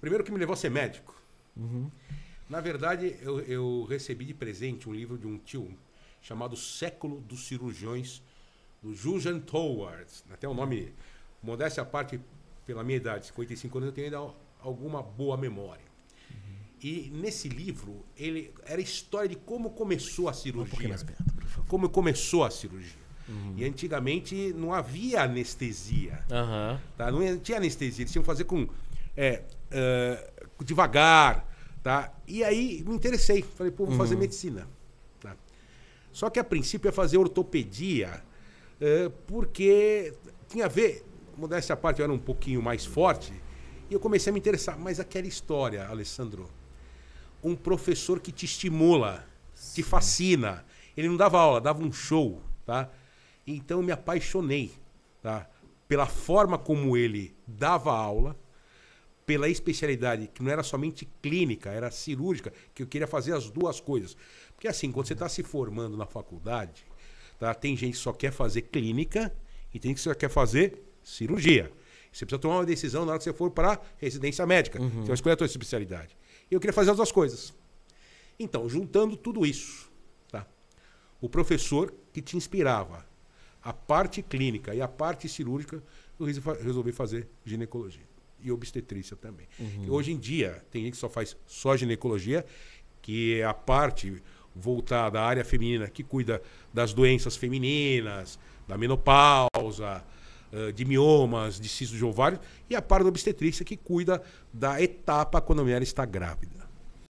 Primeiro que me levou a ser médico. Uhum. Na verdade, eu, eu, recebi de presente um livro de um tio chamado Século dos Cirurgiões, do Julian Towards. Até o nome, modéstia à parte, pela minha idade, 55 anos, eu tenho ainda alguma boa memória. Uhum. E nesse livro, ele era a história de como começou a cirurgia. Um perto, como começou a cirurgia. Uhum. E antigamente não havia anestesia. Uhum. Tá? Não tinha anestesia, eles tinham que fazer com é, uh, devagar, tá? E aí me interessei, falei, pô, vou fazer uhum. medicina. Tá? Só que a princípio ia é fazer ortopedia, uh, porque tinha a ver, modéstia à parte, eu era um pouquinho mais forte, e eu comecei a me interessar. Mas aquela história, Alessandro, um professor que te estimula, Sim. te fascina. Ele não dava aula, dava um show, tá? Então eu me apaixonei, tá? Pela forma como ele dava aula, pela especialidade, que não era somente clínica, era cirúrgica, que eu queria fazer as duas coisas. Porque assim, quando você está se formando na faculdade, tá? tem gente que só quer fazer clínica e tem gente que só quer fazer cirurgia. Você precisa tomar uma decisão na hora que você for para residência médica. Uhum. Você vai é escolher a sua especialidade. E eu queria fazer as duas coisas. Então, juntando tudo isso, tá? o professor que te inspirava, a parte clínica e a parte cirúrgica, eu resolvi fazer ginecologia e obstetrícia também. Uhum. Hoje em dia, tem gente que só faz só ginecologia, que é a parte voltada à área feminina, que cuida das doenças femininas, da menopausa, de miomas, de cisto de ovário, e a parte da obstetrícia, que cuida da etapa quando a mulher está grávida.